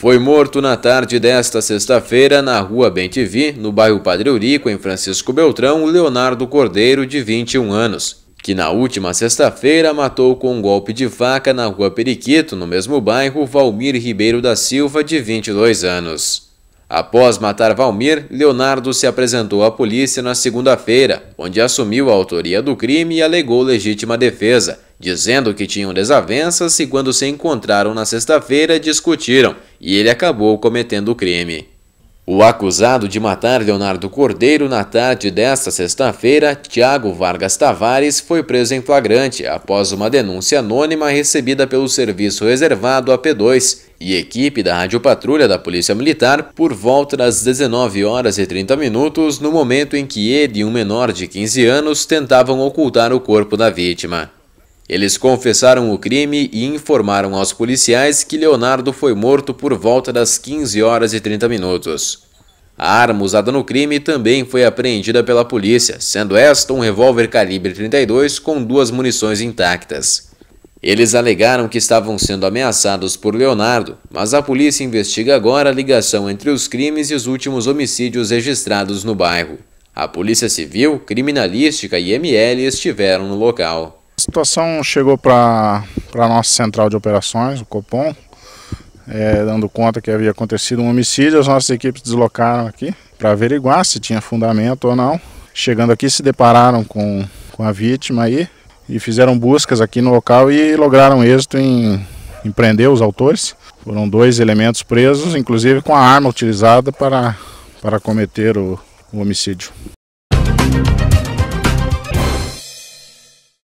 foi morto na tarde desta sexta-feira na rua Bentivi, no bairro Padre Eurico, em Francisco Beltrão, Leonardo Cordeiro, de 21 anos, que na última sexta-feira matou com um golpe de faca na rua Periquito, no mesmo bairro, Valmir Ribeiro da Silva, de 22 anos. Após matar Valmir, Leonardo se apresentou à polícia na segunda-feira, onde assumiu a autoria do crime e alegou legítima defesa, dizendo que tinham desavenças e, quando se encontraram na sexta-feira, discutiram e ele acabou cometendo o crime. O acusado de matar Leonardo Cordeiro na tarde desta sexta-feira, Tiago Vargas Tavares, foi preso em flagrante após uma denúncia anônima recebida pelo serviço reservado AP2 e equipe da Rádio Patrulha da Polícia Militar por volta das 19 horas e 30 minutos, no momento em que ele e um menor de 15 anos tentavam ocultar o corpo da vítima. Eles confessaram o crime e informaram aos policiais que Leonardo foi morto por volta das 15 horas e 30 minutos. A arma usada no crime também foi apreendida pela polícia, sendo esta um revólver calibre 32 com duas munições intactas. Eles alegaram que estavam sendo ameaçados por Leonardo, mas a polícia investiga agora a ligação entre os crimes e os últimos homicídios registrados no bairro. A Polícia Civil, Criminalística e ML estiveram no local situação chegou para a nossa central de operações, o Copom, é, dando conta que havia acontecido um homicídio, as nossas equipes deslocaram aqui para averiguar se tinha fundamento ou não. Chegando aqui, se depararam com, com a vítima aí e fizeram buscas aqui no local e lograram êxito em, em prender os autores. Foram dois elementos presos, inclusive com a arma utilizada para, para cometer o, o homicídio.